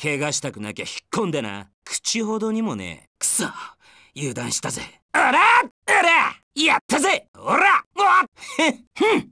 怪我したくなきゃ引っ込んでな口ほどにもねえくそ油断したぜあらあらやったぜおらわっふん